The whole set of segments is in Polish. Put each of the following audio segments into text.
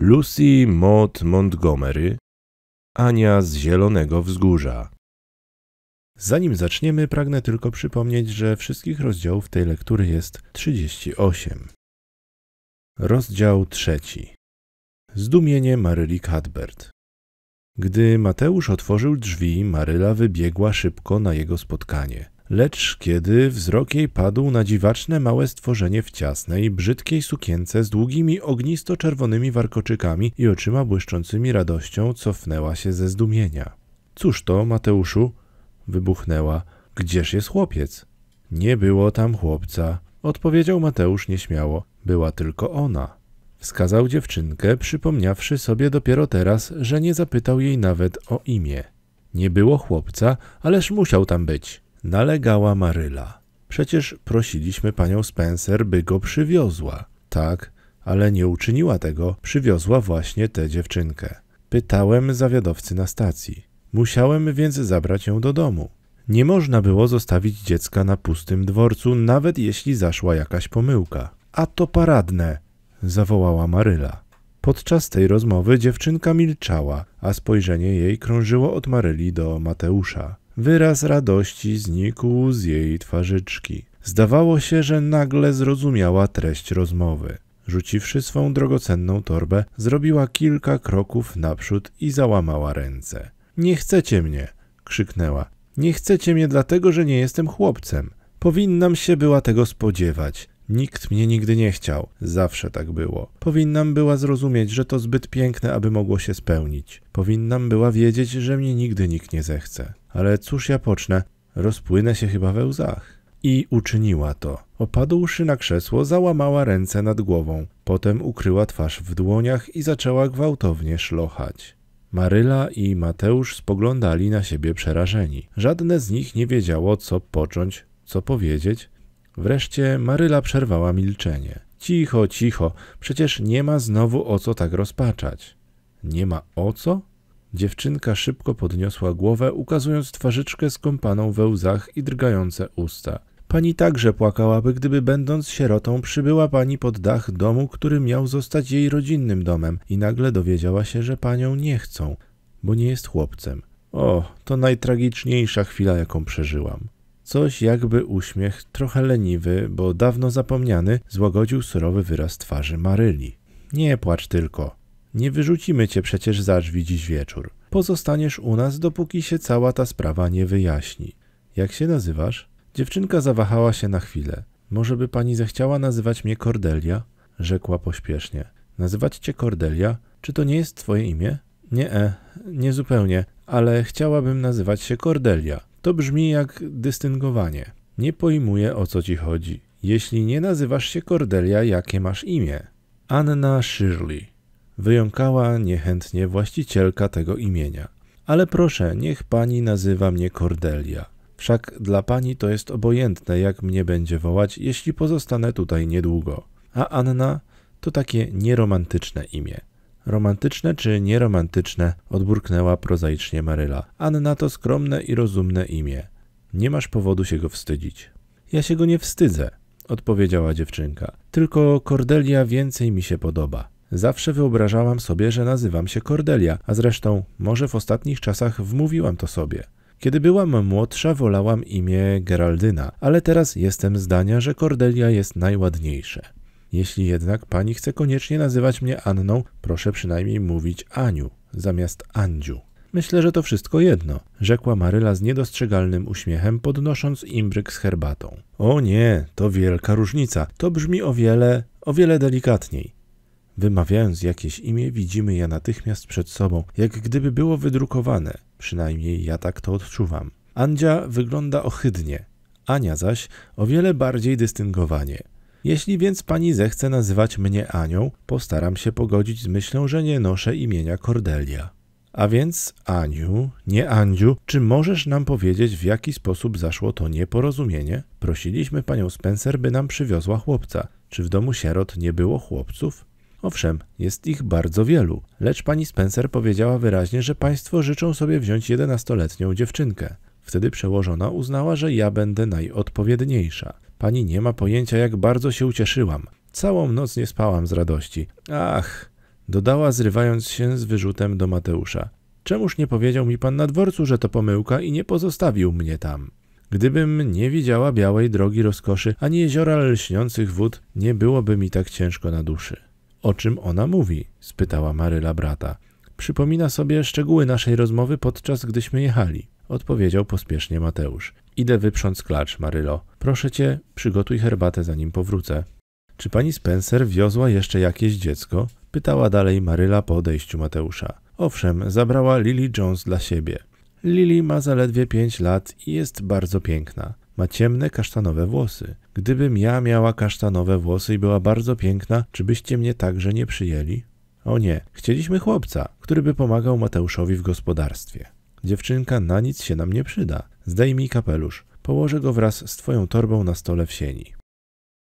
Lucy Maud Montgomery, Ania z Zielonego Wzgórza. Zanim zaczniemy, pragnę tylko przypomnieć, że wszystkich rozdziałów tej lektury jest 38. Rozdział trzeci. Zdumienie Maryli Cadbert. Gdy Mateusz otworzył drzwi, Maryla wybiegła szybko na jego spotkanie lecz kiedy wzrok jej padł na dziwaczne małe stworzenie w ciasnej, brzydkiej sukience z długimi, ognisto-czerwonymi warkoczykami i oczyma błyszczącymi radością, cofnęła się ze zdumienia. Cóż to, Mateuszu? wybuchnęła. Gdzież jest chłopiec? Nie było tam chłopca, odpowiedział Mateusz nieśmiało. Była tylko ona. Wskazał dziewczynkę, przypomniawszy sobie dopiero teraz, że nie zapytał jej nawet o imię. Nie było chłopca, ależ musiał tam być. Nalegała Maryla. Przecież prosiliśmy panią Spencer, by go przywiozła. Tak, ale nie uczyniła tego, przywiozła właśnie tę dziewczynkę. Pytałem zawiadowcy na stacji. Musiałem więc zabrać ją do domu. Nie można było zostawić dziecka na pustym dworcu, nawet jeśli zaszła jakaś pomyłka. A to paradne! zawołała Maryla. Podczas tej rozmowy dziewczynka milczała, a spojrzenie jej krążyło od Maryli do Mateusza. Wyraz radości znikł z jej twarzyczki. Zdawało się, że nagle zrozumiała treść rozmowy. Rzuciwszy swą drogocenną torbę, zrobiła kilka kroków naprzód i załamała ręce. Nie chcecie mnie! krzyknęła. Nie chcecie mnie dlatego, że nie jestem chłopcem. Powinnam się była tego spodziewać. Nikt mnie nigdy nie chciał. Zawsze tak było. Powinnam była zrozumieć, że to zbyt piękne, aby mogło się spełnić. Powinnam była wiedzieć, że mnie nigdy nikt nie zechce ale cóż ja pocznę, rozpłynę się chyba we łzach. I uczyniła to. Opadłszy na krzesło, załamała ręce nad głową, potem ukryła twarz w dłoniach i zaczęła gwałtownie szlochać. Maryla i Mateusz spoglądali na siebie przerażeni. Żadne z nich nie wiedziało, co począć, co powiedzieć. Wreszcie Maryla przerwała milczenie. Cicho, cicho, przecież nie ma znowu o co tak rozpaczać. Nie ma o co? Dziewczynka szybko podniosła głowę, ukazując twarzyczkę skąpaną we łzach i drgające usta. Pani także płakałaby, gdyby będąc sierotą przybyła pani pod dach domu, który miał zostać jej rodzinnym domem i nagle dowiedziała się, że panią nie chcą, bo nie jest chłopcem. O, to najtragiczniejsza chwila, jaką przeżyłam. Coś jakby uśmiech, trochę leniwy, bo dawno zapomniany, złagodził surowy wyraz twarzy Maryli. Nie płacz tylko, nie wyrzucimy cię przecież za drzwi dziś wieczór. Pozostaniesz u nas, dopóki się cała ta sprawa nie wyjaśni. Jak się nazywasz? Dziewczynka zawahała się na chwilę. Może by pani zechciała nazywać mnie Cordelia? Rzekła pośpiesznie. Nazywać cię Cordelia? Czy to nie jest twoje imię? Nie, e, nie zupełnie, ale chciałabym nazywać się Cordelia. To brzmi jak dystyngowanie. Nie pojmuję o co ci chodzi. Jeśli nie nazywasz się Cordelia, jakie masz imię? Anna Shirley wyjąkała niechętnie właścicielka tego imienia. Ale proszę, niech pani nazywa mnie Cordelia. Wszak dla pani to jest obojętne, jak mnie będzie wołać, jeśli pozostanę tutaj niedługo. A Anna to takie nieromantyczne imię. Romantyczne czy nieromantyczne, odburknęła prozaicznie Maryla. Anna to skromne i rozumne imię. Nie masz powodu się go wstydzić. Ja się go nie wstydzę, odpowiedziała dziewczynka. Tylko Cordelia więcej mi się podoba. Zawsze wyobrażałam sobie, że nazywam się Cordelia, a zresztą może w ostatnich czasach wmówiłam to sobie. Kiedy byłam młodsza, wolałam imię Geraldyna, ale teraz jestem zdania, że Cordelia jest najładniejsze. Jeśli jednak pani chce koniecznie nazywać mnie Anną, proszę przynajmniej mówić Aniu zamiast Andziu. Myślę, że to wszystko jedno, rzekła Maryla z niedostrzegalnym uśmiechem, podnosząc imbryk z herbatą. O nie, to wielka różnica. To brzmi o wiele, o wiele delikatniej. Wymawiając jakieś imię, widzimy je natychmiast przed sobą, jak gdyby było wydrukowane, przynajmniej ja tak to odczuwam. Andzia wygląda ohydnie, Ania zaś o wiele bardziej dystyngowanie. Jeśli więc pani zechce nazywać mnie Anią, postaram się pogodzić z myślą, że nie noszę imienia Cordelia. A więc, Aniu, nie Andziu, czy możesz nam powiedzieć, w jaki sposób zaszło to nieporozumienie? Prosiliśmy panią Spencer, by nam przywiozła chłopca. Czy w domu sierot nie było chłopców? Owszem, jest ich bardzo wielu, lecz pani Spencer powiedziała wyraźnie, że państwo życzą sobie wziąć jedenastoletnią dziewczynkę. Wtedy przełożona uznała, że ja będę najodpowiedniejsza. Pani nie ma pojęcia, jak bardzo się ucieszyłam. Całą noc nie spałam z radości. Ach, dodała, zrywając się z wyrzutem do Mateusza. Czemuż nie powiedział mi pan na dworcu, że to pomyłka i nie pozostawił mnie tam? Gdybym nie widziała białej drogi rozkoszy, ani jeziora lśniących wód, nie byłoby mi tak ciężko na duszy o czym ona mówi? spytała Maryla brata. Przypomina sobie szczegóły naszej rozmowy podczas gdyśmy jechali, odpowiedział pospiesznie Mateusz. Idę wyprząc klacz, Marylo. Proszę cię, przygotuj herbatę zanim powrócę. Czy pani Spencer wiozła jeszcze jakieś dziecko? pytała dalej Maryla po odejściu Mateusza. Owszem, zabrała Lily Jones dla siebie. Lily ma zaledwie pięć lat i jest bardzo piękna. Ma ciemne kasztanowe włosy. Gdybym ja miała kasztanowe włosy i była bardzo piękna, czy byście mnie także nie przyjęli? O nie, chcieliśmy chłopca, który by pomagał Mateuszowi w gospodarstwie. Dziewczynka na nic się nam nie przyda. Zdejmij kapelusz. Położę go wraz z twoją torbą na stole w sieni.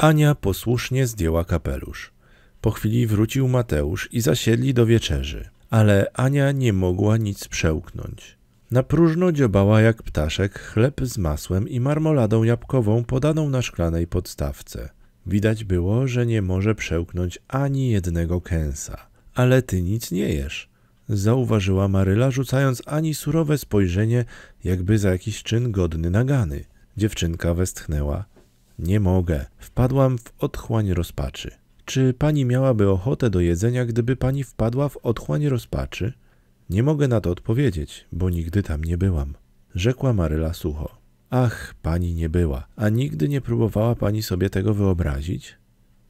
Ania posłusznie zdjęła kapelusz. Po chwili wrócił Mateusz i zasiedli do wieczerzy, ale Ania nie mogła nic przełknąć. Na próżno dziobała jak ptaszek chleb z masłem i marmoladą jabłkową podaną na szklanej podstawce. Widać było, że nie może przełknąć ani jednego kęsa. Ale ty nic nie jesz, zauważyła Maryla, rzucając ani surowe spojrzenie, jakby za jakiś czyn godny nagany. Dziewczynka westchnęła. Nie mogę. Wpadłam w otchłań rozpaczy. Czy pani miałaby ochotę do jedzenia, gdyby pani wpadła w otchłań rozpaczy? Nie mogę na to odpowiedzieć, bo nigdy tam nie byłam, rzekła Maryla sucho. Ach, pani nie była, a nigdy nie próbowała pani sobie tego wyobrazić?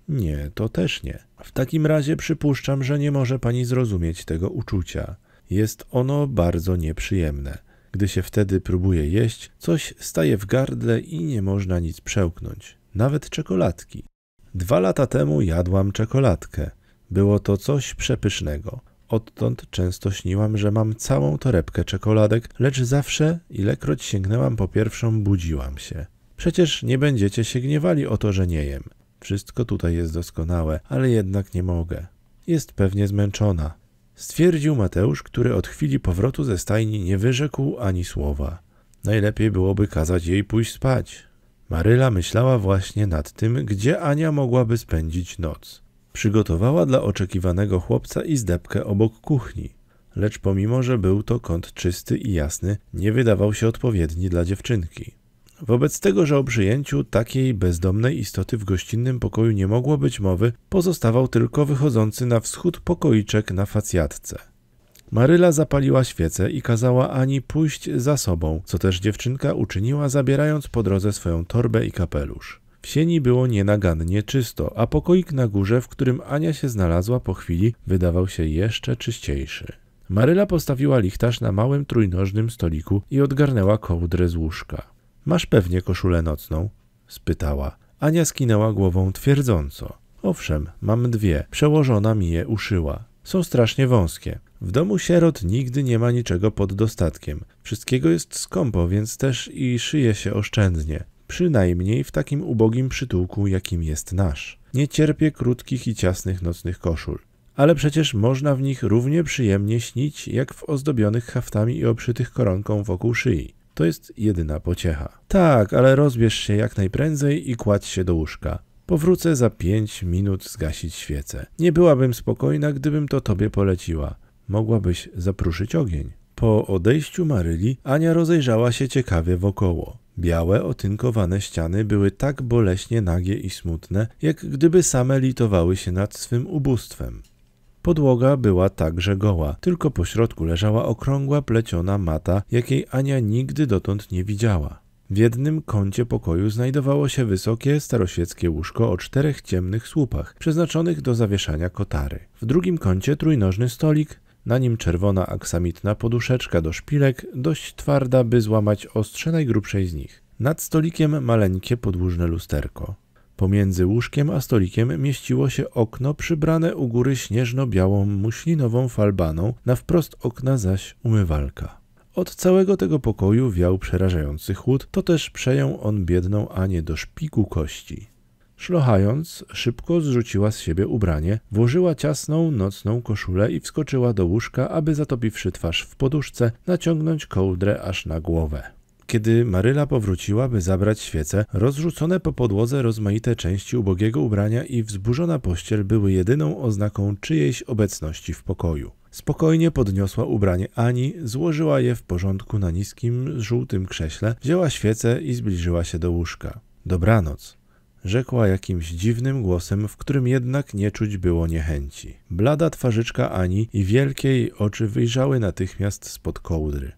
Nie, to też nie. W takim razie przypuszczam, że nie może pani zrozumieć tego uczucia. Jest ono bardzo nieprzyjemne. Gdy się wtedy próbuje jeść, coś staje w gardle i nie można nic przełknąć, nawet czekoladki. Dwa lata temu jadłam czekoladkę. Było to coś przepysznego. Odtąd często śniłam, że mam całą torebkę czekoladek, lecz zawsze, ilekroć sięgnęłam po pierwszą, budziłam się. Przecież nie będziecie się gniewali o to, że nie jem. Wszystko tutaj jest doskonałe, ale jednak nie mogę. Jest pewnie zmęczona. Stwierdził Mateusz, który od chwili powrotu ze stajni nie wyrzekł ani słowa. Najlepiej byłoby kazać jej pójść spać. Maryla myślała właśnie nad tym, gdzie Ania mogłaby spędzić noc przygotowała dla oczekiwanego chłopca izdebkę obok kuchni. Lecz pomimo, że był to kąt czysty i jasny, nie wydawał się odpowiedni dla dziewczynki. Wobec tego, że o przyjęciu takiej bezdomnej istoty w gościnnym pokoju nie mogło być mowy, pozostawał tylko wychodzący na wschód pokoiczek na facjatce. Maryla zapaliła świecę i kazała Ani pójść za sobą, co też dziewczynka uczyniła, zabierając po drodze swoją torbę i kapelusz. Sieni było nienagannie czysto, a pokoik na górze, w którym Ania się znalazła po chwili, wydawał się jeszcze czyściejszy. Maryla postawiła lichtarz na małym trójnożnym stoliku i odgarnęła kołdrę z łóżka. Masz pewnie koszulę nocną? spytała. Ania skinęła głową twierdząco. Owszem, mam dwie. Przełożona mi je uszyła. Są strasznie wąskie. W domu sierot nigdy nie ma niczego pod dostatkiem. Wszystkiego jest skąpo, więc też i szyje się oszczędnie przynajmniej w takim ubogim przytułku, jakim jest nasz. Nie cierpię krótkich i ciasnych nocnych koszul, ale przecież można w nich równie przyjemnie śnić, jak w ozdobionych haftami i oprzytych koronką wokół szyi. To jest jedyna pociecha. Tak, ale rozbierz się jak najprędzej i kładź się do łóżka. Powrócę za pięć minut zgasić świecę. Nie byłabym spokojna, gdybym to tobie poleciła. Mogłabyś zapruszyć ogień. Po odejściu Maryli Ania rozejrzała się ciekawie wokoło. Białe, otynkowane ściany były tak boleśnie nagie i smutne, jak gdyby same litowały się nad swym ubóstwem. Podłoga była także goła, tylko po środku leżała okrągła pleciona mata, jakiej Ania nigdy dotąd nie widziała. W jednym kącie pokoju znajdowało się wysokie, staroświeckie łóżko o czterech ciemnych słupach, przeznaczonych do zawieszania kotary. W drugim kącie trójnożny stolik, na nim czerwona aksamitna poduszeczka do szpilek, dość twarda, by złamać ostrze najgrubszej z nich. Nad stolikiem maleńkie podłużne lusterko. Pomiędzy łóżkiem a stolikiem mieściło się okno przybrane u góry śnieżno-białą muślinową falbaną, na wprost okna zaś umywalka. Od całego tego pokoju wiał przerażający chłód, to też przejął on biedną Anię do szpiku kości. Szlochając, szybko zrzuciła z siebie ubranie, włożyła ciasną, nocną koszulę i wskoczyła do łóżka, aby zatopiwszy twarz w poduszce, naciągnąć kołdrę aż na głowę. Kiedy Maryla powróciła, by zabrać świecę, rozrzucone po podłodze rozmaite części ubogiego ubrania i wzburzona pościel były jedyną oznaką czyjejś obecności w pokoju. Spokojnie podniosła ubranie Ani, złożyła je w porządku na niskim, żółtym krześle, wzięła świecę i zbliżyła się do łóżka. Dobranoc. Rzekła jakimś dziwnym głosem, w którym jednak nie czuć było niechęci. Blada twarzyczka Ani i wielkie jej oczy wyjrzały natychmiast spod kołdry.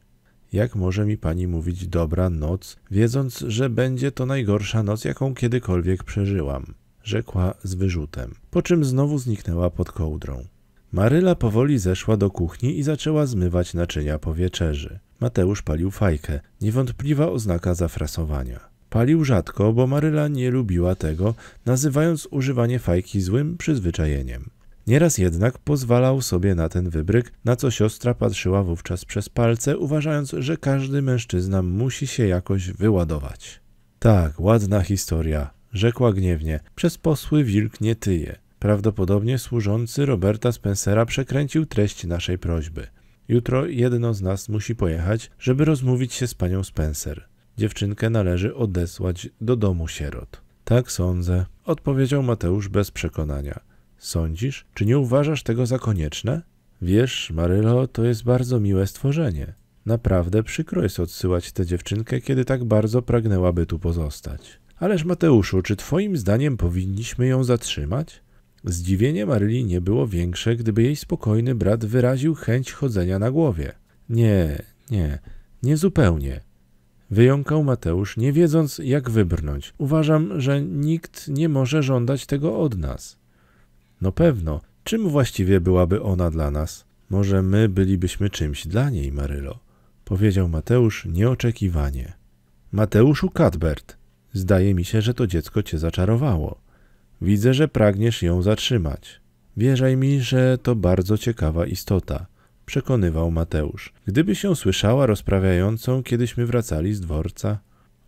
Jak może mi pani mówić dobra noc, wiedząc, że będzie to najgorsza noc, jaką kiedykolwiek przeżyłam? Rzekła z wyrzutem, po czym znowu zniknęła pod kołdrą. Maryla powoli zeszła do kuchni i zaczęła zmywać naczynia po wieczerzy. Mateusz palił fajkę, niewątpliwa oznaka zafrasowania. Palił rzadko, bo Maryla nie lubiła tego, nazywając używanie fajki złym przyzwyczajeniem. Nieraz jednak pozwalał sobie na ten wybryk, na co siostra patrzyła wówczas przez palce, uważając, że każdy mężczyzna musi się jakoś wyładować. Tak, ładna historia, rzekła gniewnie. Przez posły wilk nie tyje. Prawdopodobnie służący Roberta Spencera przekręcił treść naszej prośby. Jutro jedno z nas musi pojechać, żeby rozmówić się z panią Spencer dziewczynkę należy odesłać do domu sierot. Tak sądzę, odpowiedział Mateusz bez przekonania. Sądzisz? Czy nie uważasz tego za konieczne? Wiesz, Marylo, to jest bardzo miłe stworzenie. Naprawdę przykro jest odsyłać tę dziewczynkę, kiedy tak bardzo pragnęłaby tu pozostać. Ależ Mateuszu, czy twoim zdaniem powinniśmy ją zatrzymać? Zdziwienie Maryli nie było większe, gdyby jej spokojny brat wyraził chęć chodzenia na głowie. Nie, nie, nie zupełnie. Wyjąkał Mateusz, nie wiedząc jak wybrnąć. Uważam, że nikt nie może żądać tego od nas. No pewno. Czym właściwie byłaby ona dla nas? Może my bylibyśmy czymś dla niej, Marylo? Powiedział Mateusz nieoczekiwanie. Mateuszu Cadbert, zdaje mi się, że to dziecko cię zaczarowało. Widzę, że pragniesz ją zatrzymać. Wierzaj mi, że to bardzo ciekawa istota przekonywał Mateusz. Gdyby się słyszała rozprawiającą, kiedyśmy wracali z dworca.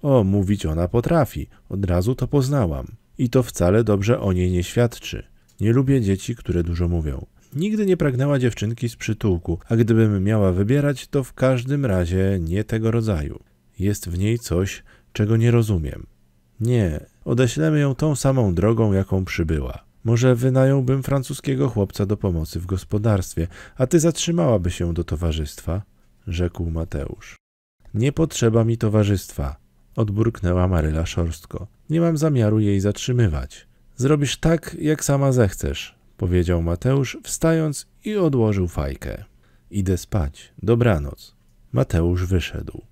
O, mówić ona potrafi, od razu to poznałam. I to wcale dobrze o niej nie świadczy. Nie lubię dzieci, które dużo mówią. Nigdy nie pragnęła dziewczynki z przytułku, a gdybym miała wybierać, to w każdym razie nie tego rodzaju. Jest w niej coś, czego nie rozumiem. Nie, odeślemy ją tą samą drogą, jaką przybyła. Może wynająłbym francuskiego chłopca do pomocy w gospodarstwie, a ty zatrzymałaby się do towarzystwa, rzekł Mateusz. Nie potrzeba mi towarzystwa, odburknęła Maryla szorstko. Nie mam zamiaru jej zatrzymywać. Zrobisz tak, jak sama zechcesz, powiedział Mateusz, wstając i odłożył fajkę. Idę spać. Dobranoc. Mateusz wyszedł.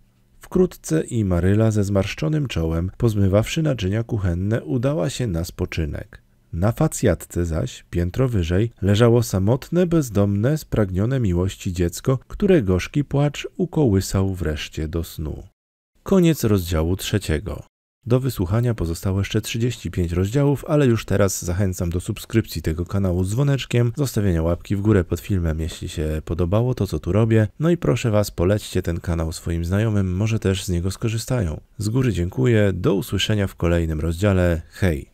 Wkrótce i Maryla ze zmarszczonym czołem, pozmywawszy naczynia kuchenne, udała się na spoczynek. Na facjatce zaś, piętro wyżej, leżało samotne, bezdomne, spragnione miłości dziecko, które gorzki płacz ukołysał wreszcie do snu. Koniec rozdziału trzeciego. Do wysłuchania pozostało jeszcze 35 rozdziałów, ale już teraz zachęcam do subskrypcji tego kanału z dzwoneczkiem, zostawienia łapki w górę pod filmem, jeśli się podobało to, co tu robię. No i proszę Was, polećcie ten kanał swoim znajomym, może też z niego skorzystają. Z góry dziękuję, do usłyszenia w kolejnym rozdziale. Hej!